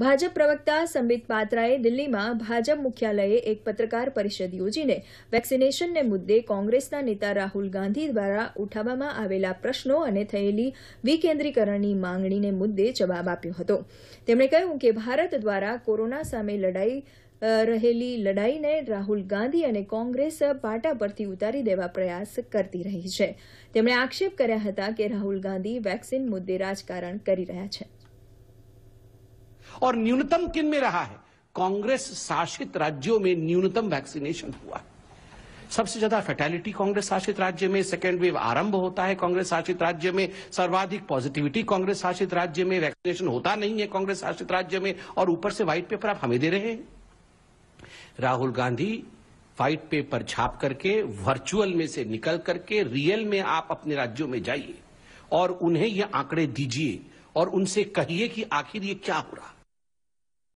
ભાજપ પ્રવક્તા સંબિત પાત્રાએ દિલ્હીમાં ભાજપ મુખ્યાલયે એક પત્રકાર પરિષદ યોજીને વેક્સિનેશનને મુદ્દે કોંગ્રેસના નેતા રાહુલ ગાંધી દ્વારા ઉઠાવવામાં આવેલા પ્રશ્નો અને થયેલી વિકેન્દ્રીકરણની માંગણીને મુદ્દે જવાબ આપ્યો હતો તેમણે કહ્યું કે ભારત દ્વારા કોરોના સામે લડાઈ રહેલી લડાઈને રાહુલ ગાંધી અને કોંગ્રેસ પાટા પરથી ઉતારી દેવા પ્રયાસ કરતી રહી છે તેમણે આક્ષેપ કર્યા હતા કે રાહુલ ગાંધી વેક્સિન મુદ્દે રાજકારણ કરી રહ્યા છે और न्यूनतम किन में रहा है कांग्रेस शासित राज्यों में न्यूनतम वैक्सीनेशन हुआ है सबसे ज्यादा फैटेलिटी कांग्रेस शासित राज्य में सेकेंड वेव आरंभ होता है कांग्रेस शासित राज्य में सर्वाधिक पॉजिटिविटी कांग्रेस शासित राज्य में वैक्सीनेशन होता नहीं है कांग्रेस शासित राज्य में और ऊपर से व्हाइट पेपर आप हमें दे रहे हैं राहुल गांधी व्हाइट पेपर छाप करके वर्चुअल में से निकल करके रियल में आप अपने राज्यों में जाइए और उन्हें ये आंकड़े दीजिए और उनसे कहिए कि आखिर ये क्या हो रहा